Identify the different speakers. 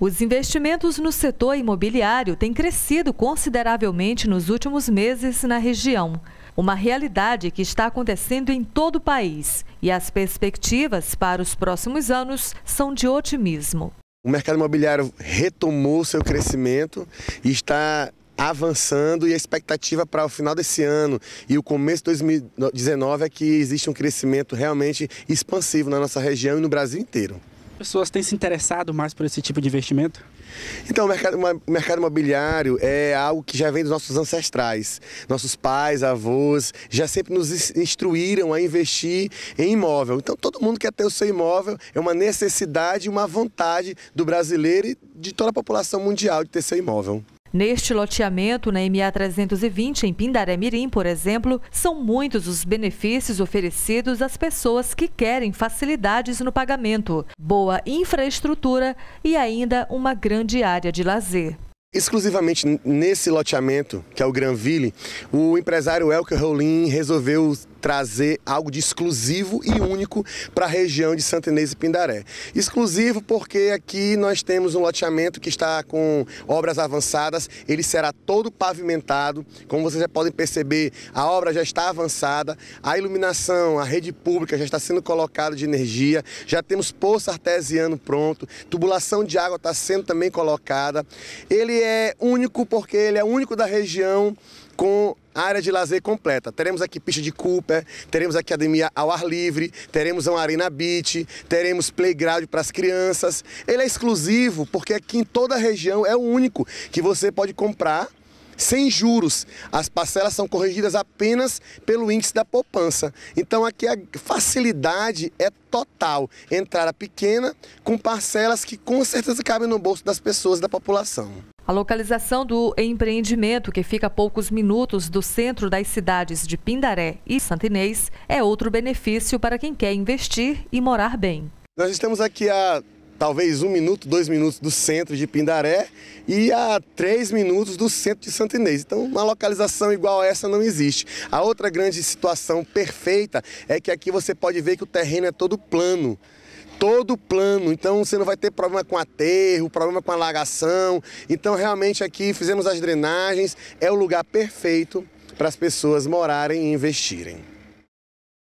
Speaker 1: Os investimentos no setor imobiliário têm crescido consideravelmente nos últimos meses na região. Uma realidade que está acontecendo em todo o país e as perspectivas para os próximos anos são de otimismo.
Speaker 2: O mercado imobiliário retomou seu crescimento e está avançando e a expectativa para o final desse ano e o começo de 2019 é que existe um crescimento realmente expansivo na nossa região e no Brasil inteiro pessoas têm se interessado mais por esse tipo de investimento? Então, o mercado, mercado imobiliário é algo que já vem dos nossos ancestrais. Nossos pais, avós, já sempre nos instruíram a investir em imóvel. Então, todo mundo quer ter o seu imóvel, é uma necessidade, uma vontade do brasileiro e de toda a população mundial de ter seu imóvel.
Speaker 1: Neste loteamento, na MA 320, em Pindaré Mirim, por exemplo, são muitos os benefícios oferecidos às pessoas que querem facilidades no pagamento, boa infraestrutura e ainda uma grande área de lazer.
Speaker 2: Exclusivamente nesse loteamento, que é o Granville, o empresário Elke Rolim resolveu trazer algo de exclusivo e único para a região de Santa Inês e Pindaré. Exclusivo porque aqui nós temos um loteamento que está com obras avançadas, ele será todo pavimentado, como vocês já podem perceber, a obra já está avançada, a iluminação, a rede pública já está sendo colocada de energia, já temos poço artesiano pronto, tubulação de água está sendo também colocada. Ele é único porque ele é único da região com área de lazer completa. Teremos aqui pista de Cooper, teremos academia ao ar livre, teremos uma arena beach, teremos playground para as crianças. Ele é exclusivo porque aqui em toda a região é o único que você pode comprar sem juros. As parcelas são corrigidas apenas pelo índice da poupança. Então aqui a facilidade é total. Entrada pequena com parcelas que com certeza cabem no bolso das pessoas da população.
Speaker 1: A localização do empreendimento, que fica a poucos minutos do centro das cidades de Pindaré e Santinês, é outro benefício para quem quer investir e morar bem.
Speaker 2: Nós estamos aqui a talvez um minuto, dois minutos do centro de Pindaré e a três minutos do centro de Santinês. Inês. Então, uma localização igual a essa não existe. A outra grande situação perfeita é que aqui você pode ver que o terreno é todo plano todo o plano. Então você não vai ter problema com aterro, problema com alagação. Então realmente aqui fizemos as drenagens, é o lugar perfeito para as pessoas morarem e investirem.